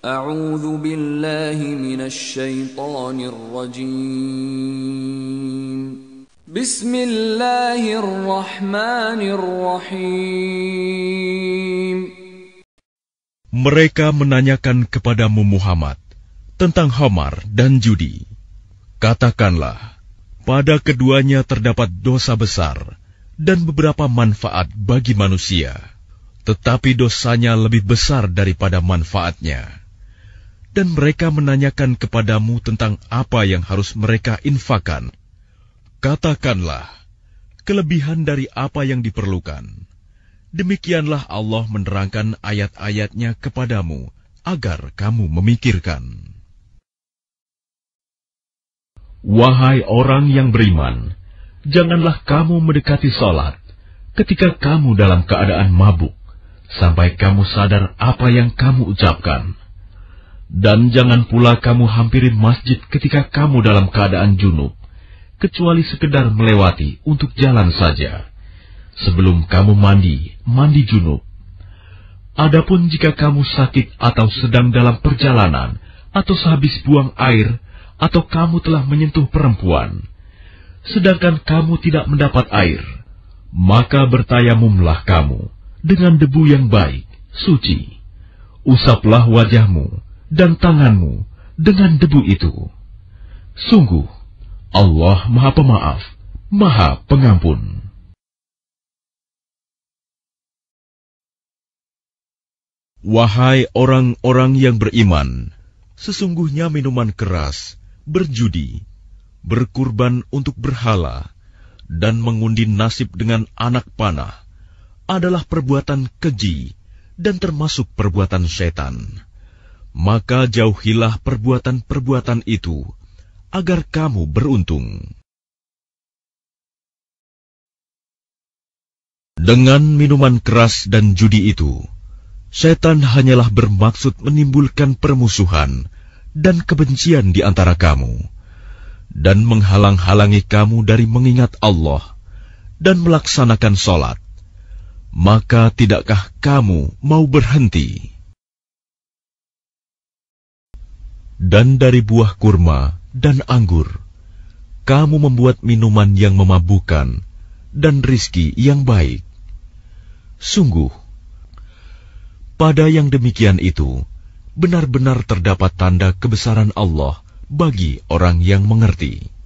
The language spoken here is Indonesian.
أعوذ بالله من الشيطان الرجيم بسم الله الرحمن الرحيم Mereka menanyakan kepadamu Muhammad tentang Hamar dan judi. Katakanlah, pada keduanya terdapat dosa besar dan beberapa manfaat bagi manusia, tetapi dosanya lebih besar daripada manfaatnya dan mereka menanyakan kepadamu tentang apa yang harus mereka infakan. Katakanlah, kelebihan dari apa yang diperlukan. Demikianlah Allah menerangkan ayat-ayatnya kepadamu, agar kamu memikirkan. Wahai orang yang beriman, janganlah kamu mendekati sholat ketika kamu dalam keadaan mabuk, sampai kamu sadar apa yang kamu ucapkan. Dan jangan pula kamu hampiri masjid ketika kamu dalam keadaan junub, kecuali sekedar melewati untuk jalan saja. Sebelum kamu mandi, mandi junub. Adapun jika kamu sakit atau sedang dalam perjalanan, atau sehabis buang air, atau kamu telah menyentuh perempuan, sedangkan kamu tidak mendapat air, maka bertayamumlah kamu dengan debu yang baik, suci. Usaplah wajahmu, dan tanganmu dengan debu itu. Sungguh, Allah Maha Pemaaf, Maha Pengampun. Wahai orang-orang yang beriman, sesungguhnya minuman keras, berjudi, berkurban untuk berhala, dan mengundi nasib dengan anak panah adalah perbuatan keji dan termasuk perbuatan setan maka jauhilah perbuatan-perbuatan itu, agar kamu beruntung. Dengan minuman keras dan judi itu, setan hanyalah bermaksud menimbulkan permusuhan dan kebencian di antara kamu, dan menghalang-halangi kamu dari mengingat Allah dan melaksanakan sholat. Maka tidakkah kamu mau berhenti? dan dari buah kurma dan anggur. Kamu membuat minuman yang memabukkan dan rizki yang baik. Sungguh, pada yang demikian itu benar-benar terdapat tanda kebesaran Allah bagi orang yang mengerti.